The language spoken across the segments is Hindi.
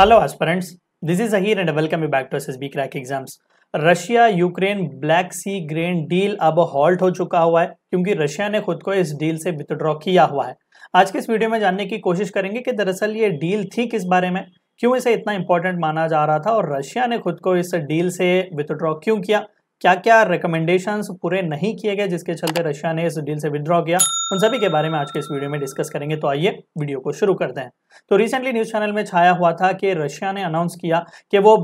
this is Ahir and welcome you back to S S B crack exams Russia Ukraine black C grain deal अब हॉल्ट हो चुका हुआ है क्योंकि रशिया ने खुद को इस डील से विथड्रॉ किया हुआ है आज के इस वीडियो में जानने की कोशिश करेंगे कि दरअसल ये डील थी किस बारे में क्यों इसे इतना इंपॉर्टेंट माना जा रहा था और रशिया ने खुद को इस डील से विथड्रॉ क्यों किया क्या क्या रिकमेंडेशंस पूरे नहीं किए गए जिसके चलते रशिया ने इस डील से विदड्रॉ किया उन सभी के बारे में आज के इस वीडियो में डिस्कस करेंगे तो आइए वीडियो को शुरू करते हैं तो रिसेंटली न्यूज़ चैनल में छाया हुआ था कि रशिया ने अनाउंस किया कि वो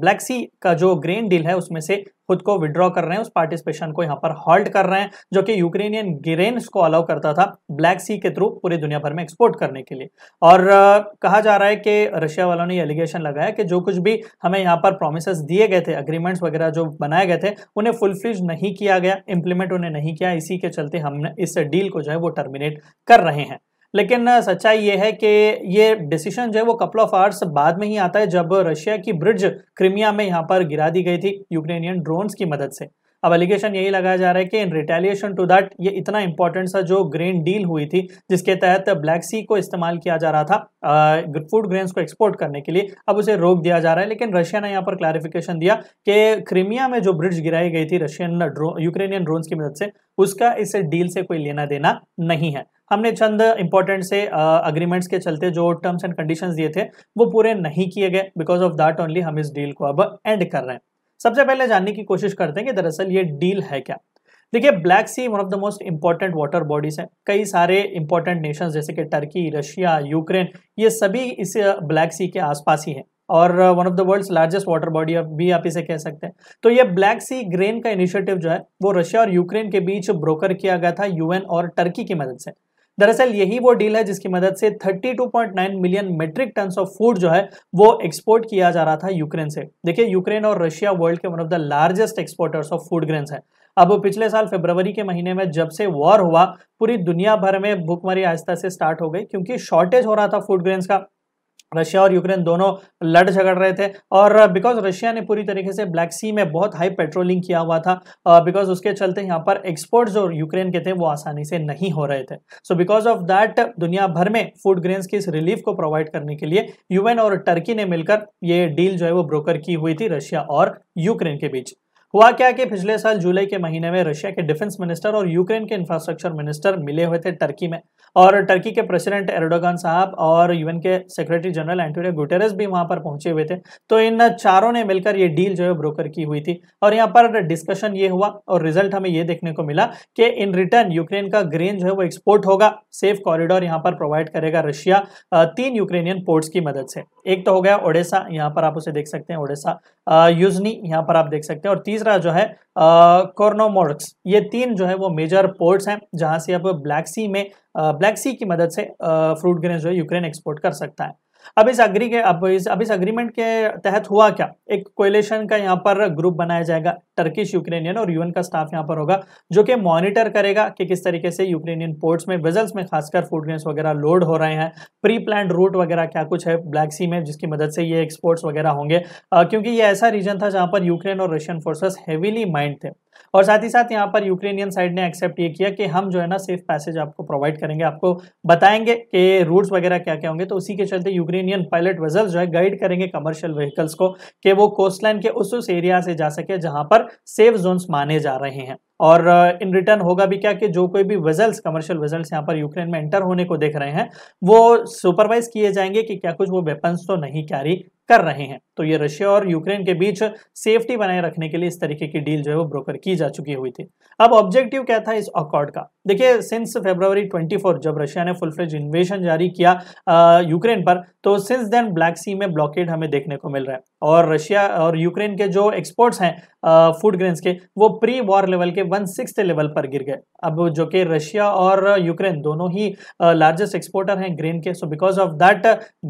ब्लैक सी का जो ग्रेन डील है उसमें से खुद को विड्रॉ कर रहे हैं उस पार्टिसिपेशन को यहाँ पर हॉल्ट कर रहे हैं जो कि यूक्रेनियन ग्रेन्स को अलाउ करता था ब्लैक सी के थ्रू पूरी दुनिया भर में एक्सपोर्ट करने के लिए और कहा जा रहा है कि रशिया वालों ने एलिगेशन लगाया कि जो कुछ भी हमें यहाँ पर प्रोमिस दिए गए थे अग्रीमेंट्स वगैरह जो बनाए गए थे उन्हें फुलफिल नहीं किया गया इम्प्लीमेंट उन्हें नहीं किया इसी के चलते हमने इस डील डील को जो है वो टर्मिनेट कर रहे हैं लेकिन सच्चाई ये है कि ये डिसीजन जो है वो कपल ऑफ आवर्स बाद में ही आता है जब रशिया की ब्रिज क्रिमिया में यहाँ पर गिरा दी गई थी यूक्रेनियन ड्रोन्स की मदद से अब एलिगेशन यही लगाया जा रहा है कि इन रिटेलिएशन टू दैट ये इतना इंपॉर्टेंट सा जो ग्रेन डील हुई थी जिसके तहत ब्लैक सी को इस्तेमाल किया जा रहा था फूड ग्रेन्स को एक्सपोर्ट करने के लिए अब उसे रोक दिया जा रहा है लेकिन रशिया ने यहाँ पर क्लैरिफिकेशन दिया कि क्रीमिया में जो ब्रिज गिराई गई थी रशियन ड्रो, यूक्रेनियन ड्रोन्स की मदद से उसका इस डील से कोई लेना देना नहीं है हमने चंद इंपॉर्टेंट से अग्रीमेंट्स के चलते जो टर्म्स एंड कंडीशंस दिए थे वो पूरे नहीं किए गए बिकॉज ऑफ दैट ओनली हम इस डील को अब एंड कर रहे हैं सबसे पहले जानने की कोशिश करते हैं कि दरअसल ये डील है क्या देखिए black sea one of the most important water bodies हैं कई सारे इंपॉर्टेंट नेशंस जैसे कि टर्की रशिया यूक्रेन ये सभी इस ब्लैक सी के आसपास ही हैं और one of the world's largest water body भी आप इसे कह सकते हैं तो ये ब्लैक सी ग्रेन का इनिशिएटिव जो है वो रशिया और यूक्रेन के बीच ब्रोकर किया गया था यूएन और टर्की की मदद से दरअसल यही वो डील है जिसकी मदद से 32.9 million metric ton of food जो है वो एक्सपोर्ट किया जा रहा था यूक्रेन से देखिए यूक्रेन और रशिया वर्ल्ड के one of the largest exporters of food grain है अब पिछले साल फरवरी के महीने में जब से वॉर हुआ पूरी दुनिया भर में भूखमरी आहिस्ता से स्टार्ट हो गई क्योंकि शॉर्टेज हो रहा था फूड ग्रेन्स का रशिया और यूक्रेन दोनों लड़ झगड़ रहे थे और बिकॉज रशिया ने पूरी तरीके से ब्लैक सी में बहुत हाई पेट्रोलिंग किया हुआ था बिकॉज उसके चलते यहाँ पर एक्सपोर्ट जो यूक्रेन के थे वो आसानी से नहीं हो रहे थे सो बिकॉज ऑफ दैट दुनिया भर में फूड ग्रेन्स की इस रिलीफ को प्रोवाइड करने के लिए यूएन और टर्की ने मिलकर ये डील जो है वो ब्रोकर की हुई थी रशिया और यूक्रेन के बीच हुआ क्या कि पिछले साल जुलाई के महीने में रशिया के डिफेंस मिनिस्टर और यूक्रेन के इंफ्रास्ट्रक्चर मिनिस्टर मिले हुए थे टर्की में और टर्की के प्रेसिडेंट एरोडोगान साहब और यूएन के सेक्रेटरी जनरल एंटोनियो गुटेरस भी वहां पर पहुंचे हुए थे तो इन चारों ने मिलकर ये डील जो है ब्रोकर की हुई थी और यहाँ पर डिस्कशन ये हुआ और रिजल्ट हमें ये देखने को मिला कि इन रिटर्न यूक्रेन का ग्रेन जो है वो एक्सपोर्ट होगा सेफ कॉरिडोर यहाँ पर प्रोवाइड करेगा रशिया तीन यूक्रेनियन पोर्ट्स की मदद से एक तो हो गया ओडेसा यहाँ पर आप उसे देख सकते हैं ओडेसा यूजनी यहाँ पर आप देख सकते हैं और तीसरा तीसरा जो है कॉर्नोमोर्क्स ये तीन जो है वो मेजर पोर्ट्स हैं जहां से अब ब्लैक सी में ब्लैक सी की मदद से फ्रूट ग्रेन जो है यूक्रेन एक्सपोर्ट कर सकता है अब इस अग्री के अब इस अब इस अग्रीमेंट के तहत हुआ क्या एक कोयलेशन का यहाँ पर ग्रुप बनाया जाएगा टर्किश यूक्रेनियन और यूएन का स्टाफ यहाँ पर होगा जो कि मॉनिटर करेगा कि किस तरीके से यूक्रेनियन पोर्ट्स में विजल्स में खासकर फूड ग्रेन्स वगैरह लोड हो रहे हैं प्री प्लान रूट वगैरह क्या कुछ है ब्लैक सी में जिसकी मदद से ये एक्सपोर्ट्स वगैरह होंगे क्योंकि ये ऐसा रीजन था जहाँ पर यूक्रेन और रशियन फोर्सेस हेविली माइंड थे और साथ ही साथ यहाँ पर यूक्रेनियन साइड ने एक्सेप्ट ये किया कि हम जो है ना सेफ पैसेज आपको प्रोवाइड करेंगे आपको बताएंगे कि रूट्स वगैरह क्या क्या होंगे तो उसी के चलते यूक्रेनियन पायलट वेजल्स जो है गाइड करेंगे कमर्शियल व्हीकल्स को कि वो कोस्टलाइन के उस उस एरिया से जा सके जहाँ पर सेफ जोन्स माने जा रहे हैं और इन रिटर्न होगा भी क्या कि जो कोई भी वेजल्स कमर्शियल वेजल्स यहाँ पर यूक्रेन में एंटर होने को देख रहे हैं वो सुपरवाइज किए जाएंगे कि क्या कुछ वो वेपन्स तो नहीं कैरी कर रहे हैं तो ये रशिया और यूक्रेन के बीच सेफ्टी बनाए रखने के लिए इस तरीके की डील जो है वो ब्रोकर की जा चुकी हुई थी अब ऑब्जेक्टिव क्या था इस अकॉर्ड का देखिए सिंस फेब्रवरी 24 जब रशिया ने फुल फ्लेज इन्वेशन जारी किया यूक्रेन पर तो सिंस देन ब्लैक सी में ब्लॉकेड हमें देखने को मिल रहा है और रशिया और यूक्रेन के जो एक्सपोर्ट्स हैं फूड ग्रेन्स के वो प्री वॉर लेवल के वन सिक्स लेवल पर गिर गए अब जो कि रशिया और यूक्रेन दोनों ही लार्जेस्ट एक्सपोर्टर हैं ग्रेन के so because of that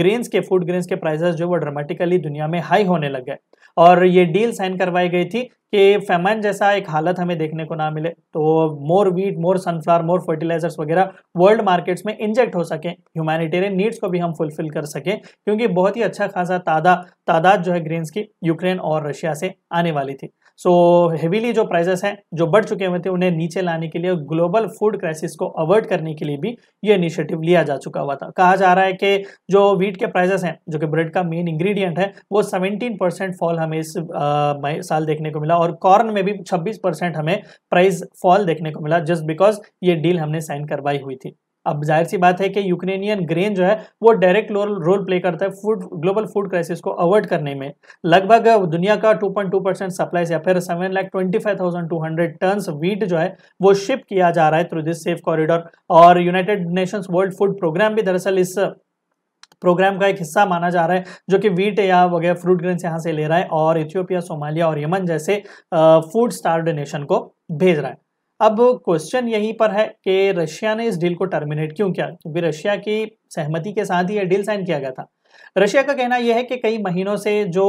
grains के फूड ग्रेन्स के प्राइजेस जो वो ड्रामेटिकली दुनिया दुनिया में हाई होने लग गए और ये डील साइन करवाई गई थी कि फेमन जैसा एक हालत हमें देखने को ना मिले तो more wheat more sunflower more fertilizers वगैरह वर्ल्ड मार्केट्स में इंजेक्ट हो सके ह्यूमैनिटेरियन नीड्स को भी हम फुलफिल कर सकें क्योंकि बहुत ही अच्छा खासा तादा तादाद जो है ग्रेन्स की यूक्रेन और रशिया से आने वाली थी सो हेवीली जो प्राइजेस हैं जो बढ़ चुके हुए थे उन्हें नीचे लाने के लिए ग्लोबल फूड क्राइसिस को अवॉइड करने के लिए भी ये इनिशिएटिव लिया जा चुका हुआ था कहा जा रहा है कि जो वीट के प्राइजेस हैं जो कि ब्रेड का मेन इंग्रेडिएंट है वो 17 परसेंट फॉल हमें इस आ, साल देखने को मिला और कॉर्न में भी छब्बीस परसेंट हमें प्राइज फॉल देखने को मिला जस्ट बिकॉज ये डील हमने साइन करवाई हुई थी अब जाहिर सी बात है कि यूक्रेनियन ग्रेन जो है वो डायरेक्ट रोल प्ले करता है फूड ग्लोबल फूड क्राइसिस को अवॉइड करने में लगभग दुनिया का 2.2 परसेंट सप्लाई या फिर seven lakh twenty five thousand two hundred ton wheat जो है वो शिप किया जा रहा है थ्रू दिस सेफ कॉरिडोर और United Nations World Food Programme भी दरअसल इस प्रोग्राम का एक हिस्सा माना जा रहा है जो कि वीट या वगैरह फ्रूट ग्रेन यहाँ से ले रहा है और इथियोपिया सोमालिया और यमन जैसे फूड स्टार्ड नेशन को भेज रहा है अब क्वेश्चन यहीं पर है कि रशिया ने इस डील को टर्मिनेट क्यों किया क्योंकि रशिया की सहमति के साथ ही यह डील साइन किया गया था रशिया का कहना यह है कि कई महीनों से जो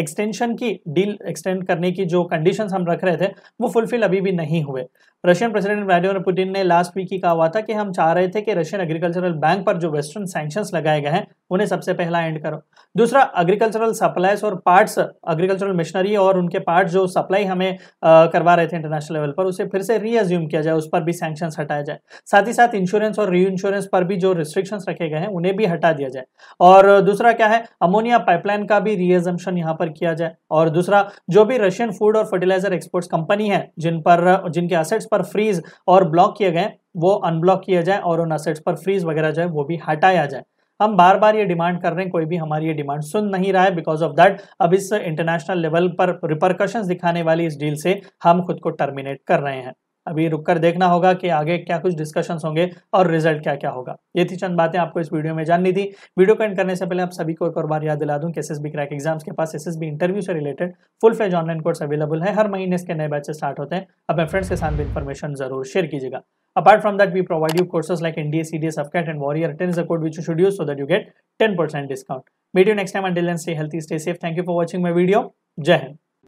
एक्सटेंशन की डील एक्सटेंड करने की जो कंडीशन हम रख रहे थे वो फुलफिल अभी भी नहीं हुए रशियन प्रेसिडेंट व्लादिमीर पुतिन ने लास्ट वीक ही कहा था कि हम चाह रहे थे कि रशियन एग्रीकल्चरल बैंक पर जो वेस्टर्न सैंक्शंस लगाए गए हैं उन्हें सबसे पहला एंड करो दूसरा एग्रीकल्चरल सप्लाईज और पार्ट्स एग्रीकल्चरल मशीनरी और उनके पार्ट्स जो सप्लाई हमें आ, करवा रहे थे इंटरनेशनल लेवल पर उसे फिर से रीअज्यूम किया जाए उस पर भी सैंक्शंस हटाया जाए साथ ही साथ इंश्योरेंस और री इंश्योरेंस पर भी जो रिस्ट्रिक्शंस रखे गए हैं उन्हें भी हटा दिया जाए और दूसरा क्या है अमोनिया पाइपलाइन का भी रीअजम्पन यहाँ पर पर किया जाए और दूसरा जो भी रशियन फूड और फर्टिलाइजर एक्सपोर्ट्स कंपनी है जिन पर जिनके असेट्स पर फ्रीज और ब्लॉक किए गए वो अनब्लॉक किया जाए और उन असेट्स पर फ्रीज वगैरह जो है वो भी हटाया जाए हम बार बार ये डिमांड कर रहे हैं कोई भी हमारी ये डिमांड सुन नहीं रहा है बिकॉज ऑफ दैट अब इस इंटरनेशनल लेवल पर रिपरकशंस दिखाने वाली इस डील से हम खुद को टर्मिनेट कर रहे हैं अभी रुक कर देखना होगा कि आगे क्या कुछ डिस्कशन होंगे और रिजल्ट क्या क्या होगा ये थी चंद बातें आपको इस वीडियो में जाननी थी वीडियो को एंड करने से पहले आप सभी को एक और बार याद दिला दूं कि एस क्रैक एग्जाम्स के पास एस इंटरव्यू से related full fledge online course available है हर महीने इसके नए बैचे स्टार्ट होते हैं अपने फ्रेंड्स के साथ भी इन्फॉर्मेशन जरूर शेयर कीजिएगा apart from that we provide you courses like nda cds afcat and warrior 10 is the code you you should use so that you get 10% discount meet you next time until then stay healthy stay safe thank you for watching my video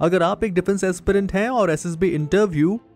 अगर आप एक डिफेंस एस्पिरेंट हैं और एस इंटरव्यू